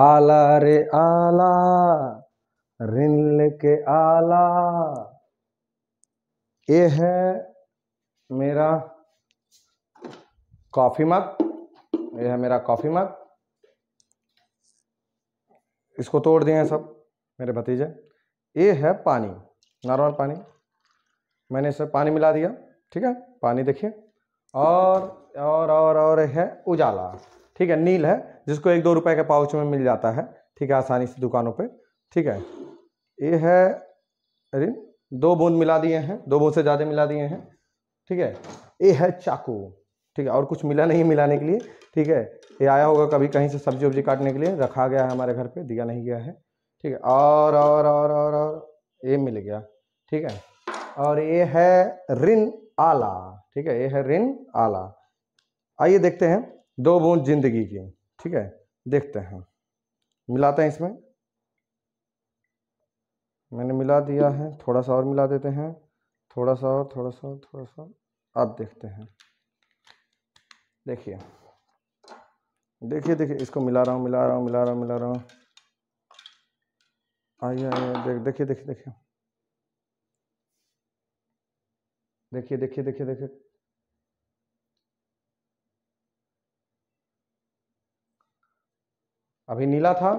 आला रे आला रिन के आला ये है मेरा कॉफ़ी मग ये है मेरा कॉफ़ी मग इसको तोड़ दिए हैं सब मेरे भतीजे ये है पानी नॉर्मल पानी मैंने इसमें पानी मिला दिया ठीक है पानी देखिए और और और और है उजाला ठीक है नील है जिसको एक दो रुपए के पाउच में मिल जाता है ठीक है आसानी से दुकानों पे ठीक है ये है अरे दो बूंद मिला दिए हैं दो बूंद से ज़्यादा मिला दिए हैं ठीक है ये है चाकू ठीक है और कुछ मिला नहीं मिलाने के लिए ठीक है ये आया होगा कभी कहीं से सब्जी वब्जी काटने के लिए रखा गया है हमारे घर पे दिया नहीं गया है ठीक है और और और और और ये मिल गया ठीक है और ये है रिन आला ठीक है ये है रिन आला आइए देखते हैं दो बूंद जिंदगी की ठीक है देखते हैं मिलाते हैं इसमें मैंने मिला दिया है थोड़ा सा और मिला देते हैं थोड़ा सा और थोड़ा सा और थोड़ा सा आप देखते हैं देखिए देखिए देखिए इसको मिला रहा हूँ मिला रहा हूँ मिला रहा हूँ मिला रहा हूँ आइए आइए देख देखिए देखिए देखिए देखिए देखिए देखिए देखिए अभी नीला था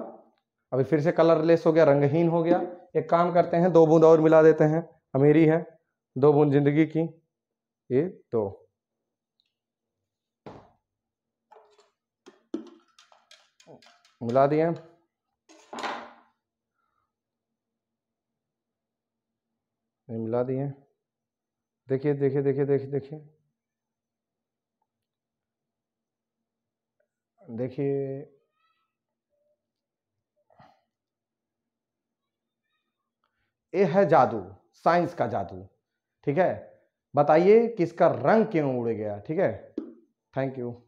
अभी फिर से कलरलेस हो गया रंगहीन हो गया एक काम करते हैं दो बूंद और मिला देते हैं अमीरी है दो बूंद जिंदगी की ये दो मिला दिए मिला दिए देखिए देखिए देखिए देखिए देखिए देखिए ये है जादू साइंस का जादू ठीक है बताइए कि इसका रंग क्यों उड़ गया ठीक है थैंक यू